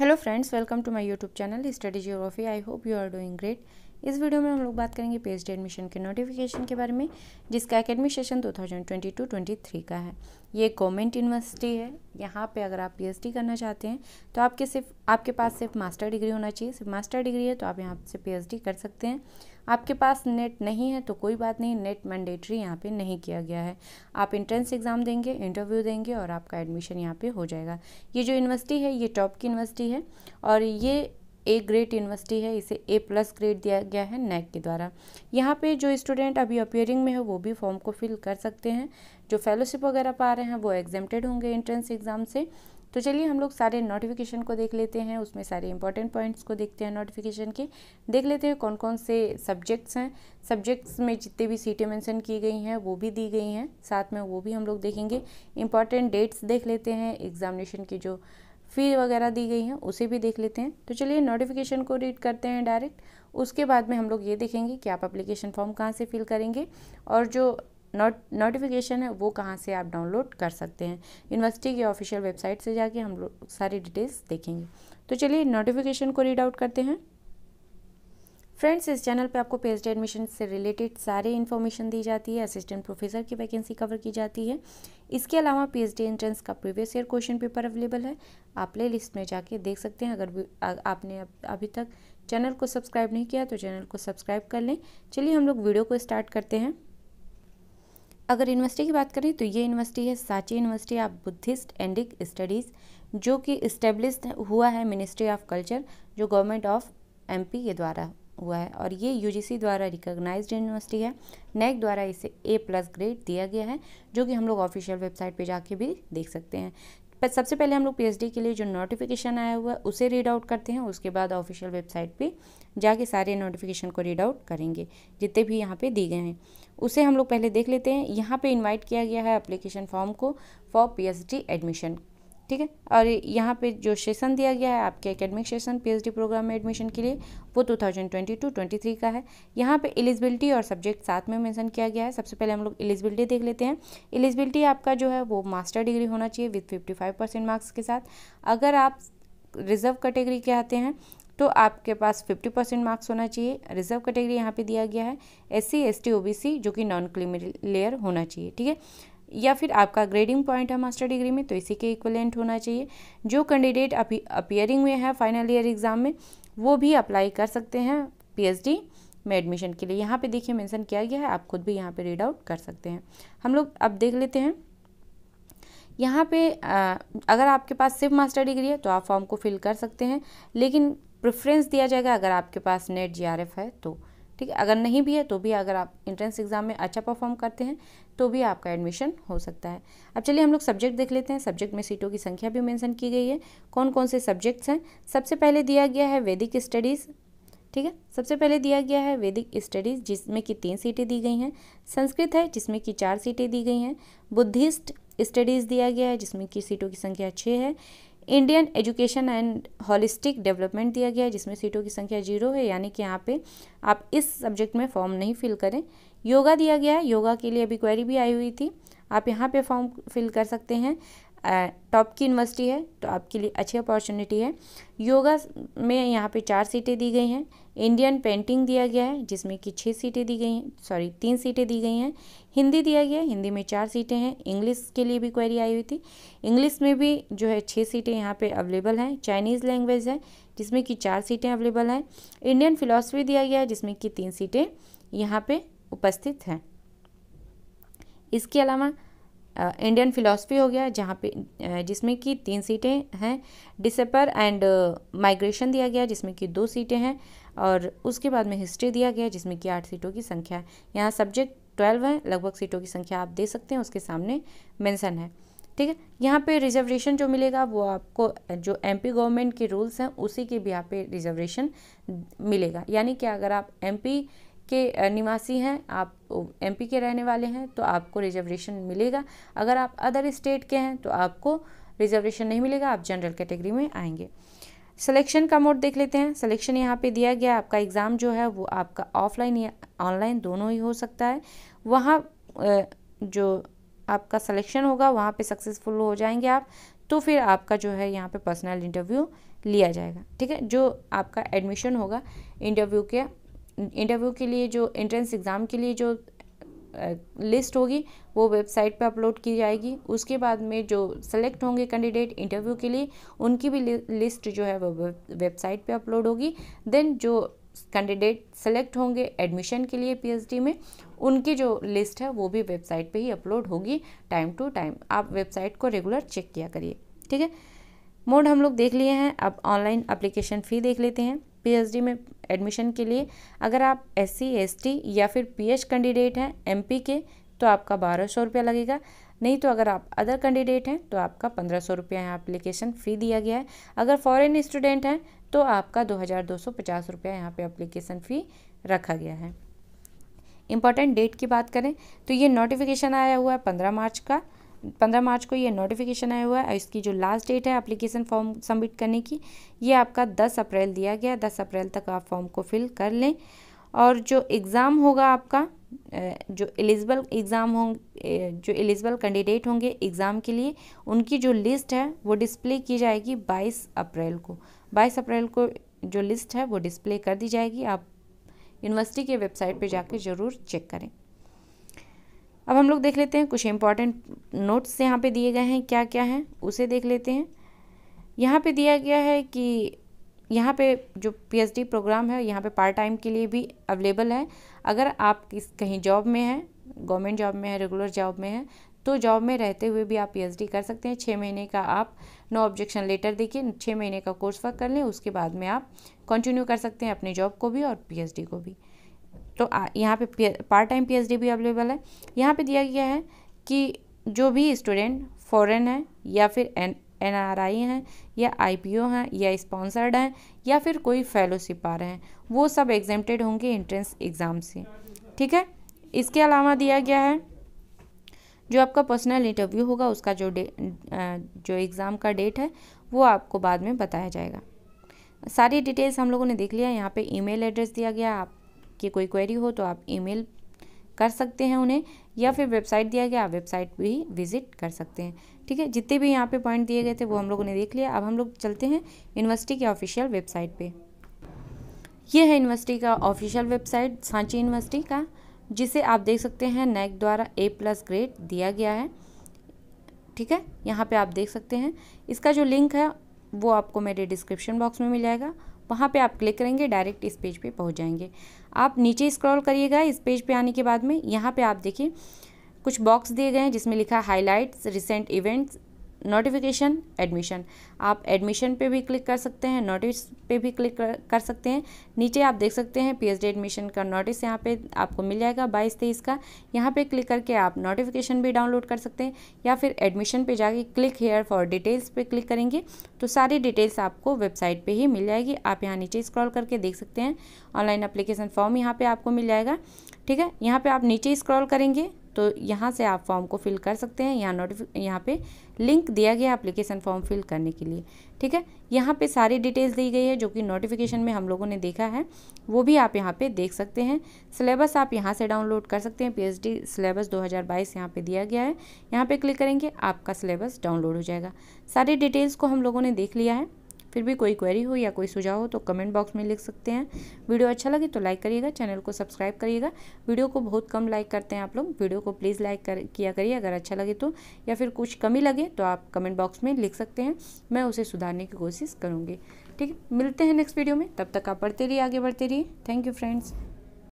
hello friends welcome to my YouTube channel study geography I hope you are doing great इस video में हम लोग बात करेंगे पेस्ड एडमिशन के नोटिफिकेशन के बारे में जिसका एकेडमिक सेशन 2022-23 का है ये गवर्नमेंट यूनिवर्सिटी है यहाँ पे अगर आप पी करना चाहते हैं तो आपके सिर्फ आपके पास सिर्फ मास्टर डिग्री होना चाहिए सिर्फ मास्टर डिग्री है तो आप यहाँ से पी कर सकते हैं आपके पास नेट नहीं है तो कोई बात नहीं नेट मैंडेटरी यहाँ पे नहीं किया गया है आप इंट्रेंस एग्ज़ाम देंगे इंटरव्यू देंगे और आपका एडमिशन यहाँ पे हो जाएगा ये जो यूनिवर्सिटी है ये टॉप की यूनिवर्सिटी है और ये ए ग्रेड यूनिवर्सिटी है इसे ए प्लस ग्रेड दिया गया है नैक के द्वारा यहाँ पे जो स्टूडेंट अभी अपियरिंग में है वो भी फॉर्म को फिल कर सकते हैं जो फेलोशिप वगैरह पा रहे हैं वो एग्जेम्प्टेड होंगे एंट्रेंस एग्ज़ाम से तो चलिए हम लोग सारे नोटिफिकेशन को देख लेते हैं उसमें सारे इंपॉर्टेंट पॉइंट्स को देखते हैं नोटिफिकेशन के देख लेते हैं कौन कौन से सब्जेक्ट्स हैं सब्जेक्ट्स में जितने भी सीटें मेंशन की गई हैं वो भी दी गई हैं साथ में वो भी हम लोग देखेंगे इंपॉर्टेंट डेट्स देख लेते हैं एग्जामिनेशन की जो फ़ी वगैरह दी गई हैं उसे भी देख लेते हैं तो चलिए नोटिफिकेशन को रीड करते हैं डायरेक्ट उसके बाद में हम लोग ये देखेंगे कि आप अप्लीकेशन फॉर्म कहाँ से फिल करेंगे और जो नोट नोटिफिकेशन है वो कहाँ से आप डाउनलोड कर सकते हैं यूनिवर्सिटी की ऑफिशियल वेबसाइट से जाके हम लोग सारी डिटेल्स देखेंगे तो चलिए नोटिफिकेशन को रीड आउट करते हैं फ्रेंड्स इस चैनल पे आपको पेस्ट एडमिशन से रिलेटेड सारे इन्फॉर्मेशन दी जाती है असिस्टेंट प्रोफेसर की वैकेंसी कवर की जाती है इसके अलावा डी एंट्रेंस का previous year question paper available है आप प्ले लिस्ट में जाके देख सकते हैं अगर आपने अभी तक चैनल को सब्सक्राइब नहीं किया तो चैनल को सब्सक्राइब कर लें चलिए हम लोग वीडियो को स्टार्ट करते हैं अगर यूनिवर्सिटी की बात करें तो ये यूनिवर्सिटी है Sanchi university of Buddhist Indic studies जो कि इस्टेब्लिश हुआ है मिनिस्ट्री ऑफ कल्चर जो गवर्नमेंट ऑफ एम के द्वारा हुआ है और ये यू द्वारा रिकोगनाइज यूनिवर्सिटी है नैक द्वारा इसे ए प्लस ग्रेड दिया गया है जो कि हम लोग ऑफिशियल वेबसाइट पे जाके भी देख सकते हैं पर सबसे पहले हम लोग पीएचडी के लिए जो नोटिफिकेशन आया हुआ है उसे रीड आउट करते हैं उसके बाद ऑफिशियल वेबसाइट पे जाके सारे नोटिफिकेशन को रीड आउट करेंगे जितने भी यहाँ पे दिए गए हैं उसे हम लोग पहले देख लेते हैं यहाँ पे इनवाइट किया गया है एप्लीकेशन फॉर्म को फॉर पीएचडी एडमिशन ठीक है और यहाँ पे जो सेशन दिया गया है आपके एकेडमिक सेशन पीएचडी प्रोग्राम में एडमिशन के लिए वो 2022-23 का है यहाँ पे एलिजिबिलिटी और सब्जेक्ट साथ में मेंशन किया गया है सबसे पहले हम लोग एलिजिबिलिटी देख लेते हैं एलिजिबिलिटी आपका जो है वो मास्टर डिग्री होना चाहिए विथ 55 परसेंट मार्क्स के साथ अगर आप रिजर्व कैटेगरी के आते हैं तो आपके पास 50 परसेंट मार्क्स होना चाहिए रिजर्व कैटेगरी यहाँ पे दिया गया है S C S T O B C जो कि नॉन क्रीमी लेयर होना चाहिए ठीक है या फिर आपका ग्रेडिंग पॉइंट है मास्टर डिग्री में तो इसी के इक्वलेंट होना चाहिए जो कैंडिडेट अभी अपियरिंग में है फाइनल ईयर एग्ज़ाम में वो भी अप्लाई कर सकते हैं पीएचडी में एडमिशन के लिए यहाँ पे देखिए मेंशन किया गया है आप खुद भी यहाँ पे रीड आउट कर सकते हैं हम लोग अब देख लेते हैं यहाँ पे आ, अगर आपके पास सिर्फ मास्टर डिग्री है तो आप फॉर्म को फिल कर सकते हैं लेकिन प्रेफरेंस दिया जाएगा अगर आपके पास नेट जी है तो ठीक है अगर नहीं भी है तो भी अगर आप इंट्रेंस एग्ज़ाम में अच्छा परफॉर्म करते हैं तो भी आपका एडमिशन हो सकता है अब चलिए हम लोग सब्जेक्ट देख लेते हैं सब्जेक्ट में सीटों की संख्या भी मेंशन की गई है कौन कौन से सब्जेक्ट्स हैं सबसे पहले दिया गया है वैदिक स्टडीज़ ठीक है सबसे पहले दिया गया है वैदिक स्टडीज़ जिसमें कि तीन सीटें दी गई हैं संस्कृत है जिसमें कि चार सीटें दी गई हैं बुद्धिस्ट स्टडीज़ दिया गया है जिसमें कि सीटों की संख्या छः है Indian education and holistic development दिया गया है जिसमें सीटों की संख्या जीरो है यानी कि यहाँ पे आप इस सब्जेक्ट में फॉर्म नहीं फिल करें योगा दिया गया है योगा के लिए अभी क्वेरी भी आई हुई थी आप यहाँ पे फॉर्म फिल कर सकते हैं टॉप की यूनिवर्सिटी है तो आपके लिए अच्छी अपॉर्चुनिटी है योगा में यहाँ पे चार सीटें दी गई हैं इंडियन पेंटिंग दिया गया है जिसमें कि छः सीटें दी गई हैं सॉरी तीन सीटें दी गई हैं हिंदी दिया गया है हिंदी में चार सीटें हैं इंग्लिश के लिए भी क्वेरी आई हुई थी इंग्लिश में भी जो है छः सीटें यहाँ पर अवेलेबल हैं चाइनीज़ लैंग्वेज है जिसमें कि चार सीटें अवेलेबल हैं इंडियन फिलासफी दिया गया है जिसमें कि तीन सीटें यहाँ पर उपस्थित हैं इसके अलावा इंडियन फिलासफी हो गया जहाँ पे जिसमें कि तीन सीटें हैं डिसेपर एंड माइग्रेशन दिया गया जिसमें कि दो सीटें हैं और उसके बाद में हिस्ट्री दिया गया जिसमें कि आठ सीटों की संख्या है यहाँ सब्जेक्ट ट्वेल्व हैं लगभग सीटों की संख्या आप दे सकते हैं उसके सामने मेंशन है ठीक है यहाँ पे रिजर्वेशन जो मिलेगा वो आपको जो एमपी गवर्नमेंट के रूल्स हैं उसी के भी यहाँ पे रिजर्वेशन मिलेगा यानी कि अगर आप एमपी के निवासी हैं आप एमपी के रहने वाले हैं तो आपको रिजर्वेशन मिलेगा अगर आप अदर स्टेट के हैं तो आपको रिजर्वेशन नहीं मिलेगा आप जनरल कैटेगरी में आएंगे सिलेक्शन का मोड देख लेते हैं सिलेक्शन यहाँ पे दिया गया आपका एग्ज़ाम जो है वो आपका ऑफलाइन या ऑनलाइन दोनों ही हो सकता है वहाँ जो आपका सिलेक्शन होगा वहाँ पे सक्सेसफुल हो जाएंगे आप तो फिर आपका जो है यहाँ पे पर्सनल इंटरव्यू लिया जाएगा ठीक है जो आपका एडमिशन होगा इंटरव्यू के इंटरव्यू के लिए जो एंट्रेंस एग्ज़ाम के लिए जो लिस्ट होगी वो वेबसाइट पे अपलोड की जाएगी उसके बाद में जो सेलेक्ट होंगे कैंडिडेट इंटरव्यू के लिए उनकी भी लिस्ट जो है वो वेबसाइट पे अपलोड होगी देन जो कैंडिडेट सेलेक्ट होंगे एडमिशन के लिए पीएचडी में उनकी जो लिस्ट है वो भी वेबसाइट पे ही अपलोड होगी टाइम टू टाइम आप वेबसाइट को रेगुलर चेक किया करिए ठीक है मोड हम लोग देख लिए हैं अब ऑनलाइन अप्लीकेशन फ़ी देख लेते हैं पीएचडी में एडमिशन के लिए अगर आप एस सी या फिर पीएच कैंडिडेट हैं एमपी के तो आपका बारह सौ रुपया लगेगा नहीं तो अगर आप अदर कैंडिडेट हैं तो आपका पंद्रह सौ रुपया यहाँ अप्लीकेशन फ़ी दिया गया है अगर फॉरेन स्टूडेंट हैं तो आपका दो हज़ार दो सौ पचास रुपया यहाँ पर अप्लीकेशन फ़ी रखा गया है इम्पॉर्टेंट डेट की बात करें तो ये नोटिफिकेशन आया हुआ है पंद्रह मार्च का पंद्रह मार्च को ये नोटिफिकेशन आया हुआ है इसकी जो लास्ट डेट है एप्लीकेशन फॉर्म सबमिट करने की ये आपका दस अप्रैल दिया गया दस अप्रैल तक आप फॉर्म को फिल कर लें और जो एग्ज़ाम होगा आपका जो एलिजिबल एग्ज़ाम हों जो एलिजिबल कैंडिडेट होंगे एग्ज़ाम के लिए उनकी जो लिस्ट है वो डिस्प्ले की जाएगी 22 अप्रैल को 22 अप्रैल को जो लिस्ट है वो डिस्प्ले कर दी जाएगी आप यूनिवर्सिटी के वेबसाइट पे जाकर ज़रूर चेक करें अब हम लोग देख लेते हैं कुछ इंपॉर्टेंट नोट्स यहाँ पे दिए गए हैं क्या क्या हैं उसे देख लेते हैं यहाँ पे दिया गया है कि यहाँ पे जो पीएचडी प्रोग्राम है यहाँ पे पार्ट टाइम के लिए भी अवेलेबल है अगर आप किस कहीं जॉब में हैं गवर्नमेंट जॉब में है रेगुलर जॉब में है तो जॉब में रहते हुए भी आप पी कर सकते हैं छः महीने का आप नो ऑब्जेक्शन लेटर देखिए छः महीने का कोर्स वर्क कर लें उसके बाद में आप कंटिन्यू कर सकते हैं अपने जॉब को भी और पी को भी तो यहाँ पे पार्ट टाइम पीएचडी भी अवेलेबल है यहाँ पे दिया गया है कि जो भी स्टूडेंट फॉरेन है या फिर एन एन आर आई हैं या आई पी ओ हैं या स्पॉन्सर्ड हैं या फिर कोई फेलोशिप आ रहे हैं वो सब एग्जेम्प्टेड होंगे एंट्रेंस एग्ज़ाम से ठीक है इसके अलावा दिया गया है जो आपका पर्सनल इंटरव्यू होगा उसका जो डे जो एग्ज़ाम का डेट है वो आपको बाद में बताया जाएगा सारी डिटेल्स हम लोगों ने देख लिया यहाँ पे ईमेल एड्रेस दिया गया आप की कोई क्वेरी हो तो आप ईमेल कर सकते हैं उन्हें या फिर वेबसाइट दिया गया आप वेबसाइट भी विजिट कर सकते हैं ठीक है जितने भी यहाँ पे पॉइंट दिए गए थे वो हम लोगों ने देख लिया अब हम लोग चलते हैं यूनिवर्सिटी के ऑफिशियल वेबसाइट पे ये है यूनिवर्सिटी का ऑफिशियल वेबसाइट सांची यूनिवर्सिटी का जिसे आप देख सकते हैं नैक द्वारा ए प्लस ग्रेड दिया गया है ठीक है यहाँ पर आप देख सकते हैं इसका जो लिंक है वो आपको मेरे डिस्क्रिप्शन बॉक्स में मिल जाएगा वहाँ पे आप क्लिक करेंगे डायरेक्ट इस पेज पे पहुँच जाएंगे आप नीचे स्क्रॉल करिएगा इस पेज पे आने के बाद में यहाँ पे आप देखिए कुछ बॉक्स दिए गए हैं जिसमें लिखा highlights recent events notification admission आप एडमिशन पे भी क्लिक कर सकते हैं नोटिस पे भी क्लिक कर, कर सकते हैं नीचे आप देख सकते हैं पीएचडी एडमिशन का नोटिस यहाँ पे आपको मिल जाएगा बाईस तेईस का यहाँ पे क्लिक करके आप नोटिफिकेशन भी डाउनलोड कर सकते हैं या फिर एडमिशन पे जाके क्लिक हेयर फॉर डिटेल्स पे क्लिक करेंगे तो सारी डिटेल्स आपको वेबसाइट पर ही मिल जाएगी आप यहाँ नीचे स्क्रॉल करके देख सकते हैं ऑनलाइन अप्लीकेशन फॉर्म यहाँ पर आपको मिल जाएगा ठीक है यहाँ पर आप नीचे स्क्रॉल करेंगे तो यहाँ से आप फॉर्म को फिल कर सकते हैं यहाँ नोटिफिक यहाँ पे लिंक दिया गया एप्लीकेशन फॉर्म फिल करने के लिए ठीक है यहाँ पे सारी डिटेल्स दी गई है जो कि नोटिफिकेशन में हम लोगों ने देखा है वो भी आप यहाँ पे देख सकते हैं सिलेबस आप यहाँ से डाउनलोड कर सकते हैं पीएचडी सिलेबस 2022 यहाँ पर दिया गया है यहाँ पर क्लिक करेंगे आपका सिलेबस डाउनलोड हो जाएगा सारी डिटेल्स को हम लोगों ने देख लिया है फिर भी कोई क्वेरी हो या कोई सुझाव हो तो कमेंट बॉक्स में लिख सकते हैं वीडियो अच्छा लगे तो लाइक करिएगा चैनल को सब्सक्राइब करिएगा वीडियो को बहुत कम लाइक करते हैं आप लोग वीडियो को प्लीज़ लाइक कर किया करिए अगर अच्छा लगे तो या फिर कुछ कमी लगे तो आप कमेंट बॉक्स में लिख सकते हैं मैं उसे सुधारने की कोशिश करूँगी ठीक है मिलते हैं नेक्स्ट वीडियो में तब तक आप पढ़ते रहिए आगे बढ़ते रहिए थैंक यू फ्रेंड्स